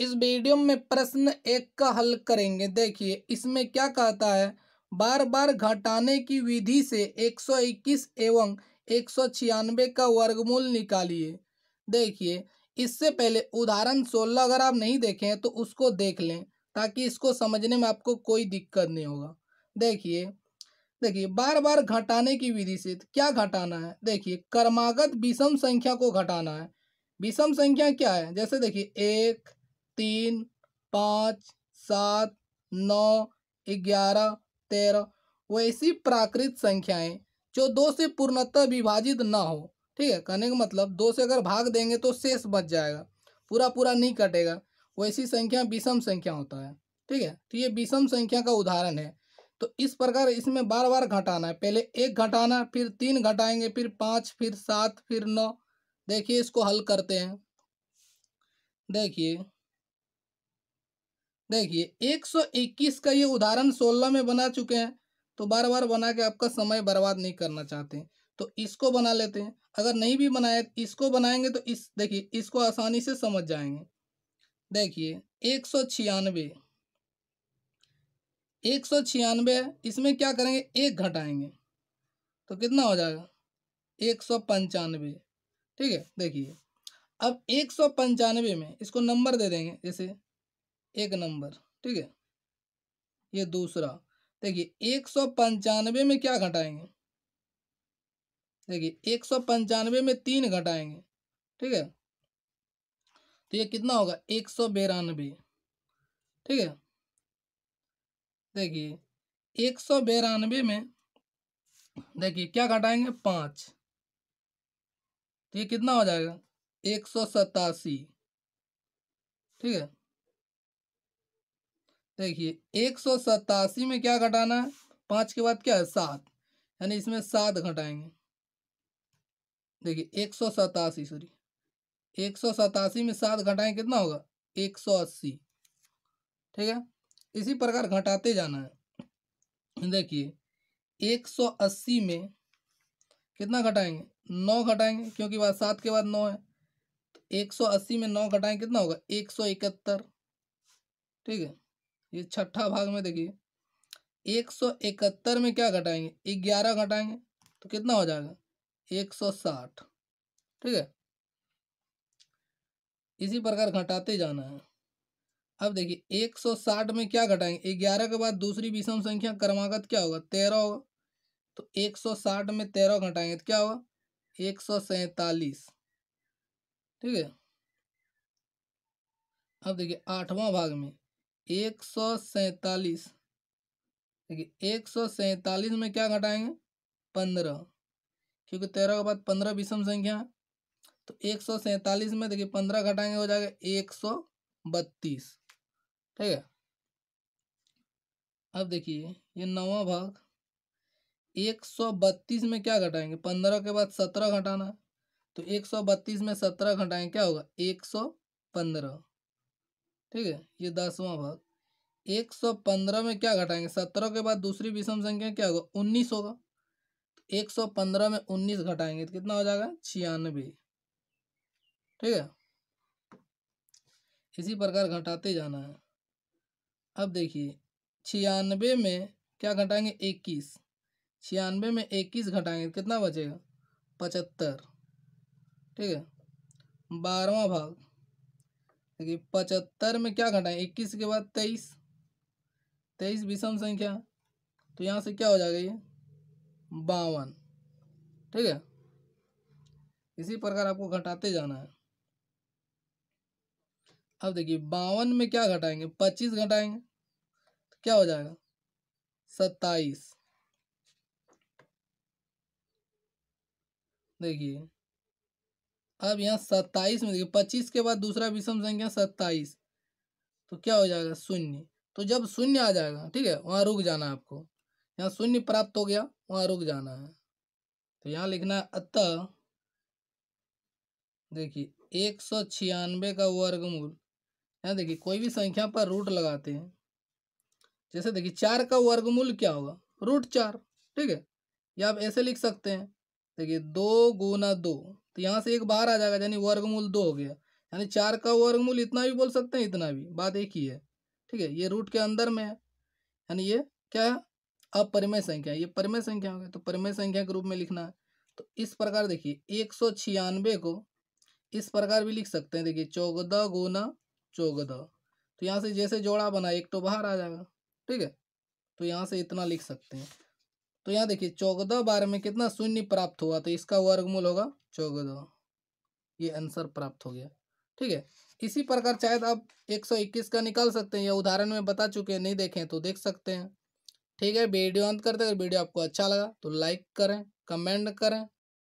इस वीडियो में प्रश्न एक का हल करेंगे देखिए इसमें क्या कहता है बार बार घटाने की विधि से 121 एवं एक का वर्गमूल निकालिए देखिए इससे पहले उदाहरण 16 अगर आप नहीं देखे हैं तो उसको देख लें ताकि इसको समझने में आपको कोई दिक्कत नहीं होगा देखिए देखिए बार बार घटाने की विधि से क्या घटाना है देखिए कर्मागत विषम संख्या को घटाना है विषम संख्या क्या है जैसे देखिए एक तीन पाँच सात नौ ग्यारह तेरह वैसी प्राकृत संख्याएं जो दो से पूर्णतः विभाजित ना हो ठीक है कहने का मतलब दो से अगर भाग देंगे तो शेष बच जाएगा पूरा पूरा नहीं कटेगा वैसी संख्या विषम संख्या होता है ठीक है तो ये विषम संख्या का उदाहरण है तो इस प्रकार इसमें बार बार घटाना है पहले एक घटाना फिर तीन घटाएंगे फिर पाँच फिर सात फिर नौ देखिए इसको हल करते हैं देखिए देखिए 121 का ये उदाहरण 16 में बना चुके हैं तो बार बार बना के आपका समय बर्बाद नहीं करना चाहते हैं तो इसको बना लेते हैं अगर नहीं भी बनाया इसको बनाएंगे तो इस देखिए इसको आसानी से समझ जाएंगे देखिए एक सौ छियानवे एक सौ छियानवे इसमें क्या करेंगे एक घटाएंगे तो कितना हो जाएगा एक सौ पंचानवे ठीक है देखिए अब एक सौ पंचानवे में इसको नंबर दे देंगे जैसे एक नंबर ठीक है ये दूसरा देखिए एक सौ पंचानवे में क्या घटाएंगे देखिए एक सौ पंचानवे में तीन घटाएंगे ठीक है तो ये कितना होगा एक सौ बेरानवे ठीक है देखिए एक सौ बेरानवे में देखिए क्या घटाएंगे पाँच तो ये कितना हो जाएगा एक सौ सतासी ठीक है देखिए एक सौ सतासी में क्या घटाना है पाँच के बाद क्या है सात यानी इसमें सात घटाएंगे देखिए एक सौ सतासी सॉरी एक सौ सतासी में सात घटाएं कितना होगा एक सौ अस्सी ठीक है इसी प्रकार घटाते जाना है देखिए एक सौ अस्सी में कितना घटाएंगे नौ घटाएंगे क्योंकि बाद सात के बाद नौ है तो एक सौ अस्सी में नौ घटाएं कितना होगा एक सौ इकहत्तर ठीक है ये छठा भाग में देखिए एक सौ इकहत्तर में क्या घटाएंगे ग्यारह घटाएंगे तो कितना हो जाएगा एक सौ साठ ठीक है इसी प्रकार घटाते जाना है अब देखिए एक सौ साठ में क्या घटाएंगे ग्यारह के बाद दूसरी विषम संख्या क्रमागत क्या होगा तेरह होगा तो एक सौ साठ में तेरह घटाएंगे तो क्या होगा एक सौ सैतालीस ठीक है अब देखिए आठवां भाग में एक सौ सैतालीस देखिए एक सौ सैतालीस में क्या घटाएंगे पंद्रह क्योंकि तेरह के बाद पंद्रह विषम संख्या है तो एक सौ सैतालीस में देखिए पंद्रह घटाएंगे हो जाएगा एक सौ बत्तीस ठीक है अब देखिए ये नवा भाग एक सौ बत्तीस में क्या घटाएंगे पंद्रह के बाद सत्रह घटाना तो एक सौ बत्तीस में सत्रह घटाएंगे क्या होगा एक सौ पंद्रह ठीक है ये दसवां भाग एक सौ पंद्रह में क्या घटाएंगे सत्रह के बाद दूसरी विषम संख्या क्या होगा उन्नीस होगा तो एक सौ पंद्रह में उन्नीस घटाएंगे तो कितना हो जाएगा छियानबे ठीक है इसी प्रकार घटाते जाना है अब देखिए छियानबे में क्या घटाएंगे इक्कीस छियानबे में इक्कीस घटाएंगे तो कितना बचेगा पचहत्तर ठीक है बारवा भाग देखिए पचहत्तर में क्या घटाएं इक्कीस के बाद तेईस तेईस विषम संख्या तो यहाँ से क्या हो जाएगा ये बावन ठीक है इसी प्रकार आपको घटाते जाना है अब देखिए बावन में क्या घटाएंगे पच्चीस घटाएंगे तो क्या हो जाएगा सत्ताईस देखिए अब यहाँ सत्ताईस में देखिए पच्चीस के बाद दूसरा विषम संख्या सत्ताईस तो क्या हो जाएगा शून्य तो जब शून्य आ जाएगा ठीक है वहाँ रुक जाना है आपको यहाँ शून्य प्राप्त हो गया वहाँ रुक जाना है तो यहाँ लिखना है अतः देखिए एक सौ छियानवे का वर्गमूल यहाँ देखिए कोई भी संख्या पर रूट लगाते हैं जैसे देखिए चार का वर्गमूल क्या होगा रूट चार ठीक है या आप ऐसे लिख सकते हैं देखिए दो गुना दो तो यहाँ से एक बाहर आ जाएगा यानी वर्गमूल दो हो गया यानी चार का वर्गमूल इतना भी बोल सकते हैं इतना भी बात एक ही है ठीक है ये रूट के अंदर में है यानी ये क्या है अपरिमेय संख्या ये परिमय संख्या हो गया तो परिमय संख्या के रूप में लिखना है तो इस प्रकार देखिए एक सौ छियानवे को इस प्रकार भी लिख सकते हैं देखिए चौदह गुना चौदह तो यहाँ से जैसे जोड़ा बना एक तो बाहर आ जाएगा ठीक है तो यहाँ से इतना लिख सकते हैं तो यहाँ देखिए चौदह बारह में कितना शून्य प्राप्त हुआ तो इसका वर्गमूल होगा चौदह ये आंसर प्राप्त हो गया ठीक है इसी प्रकार शायद आप 121 का निकाल सकते हैं या उदाहरण में बता चुके हैं नहीं देखें तो देख सकते हैं ठीक है वीडियो अंत करते हैं वीडियो आपको अच्छा लगा तो लाइक करें कमेंट करें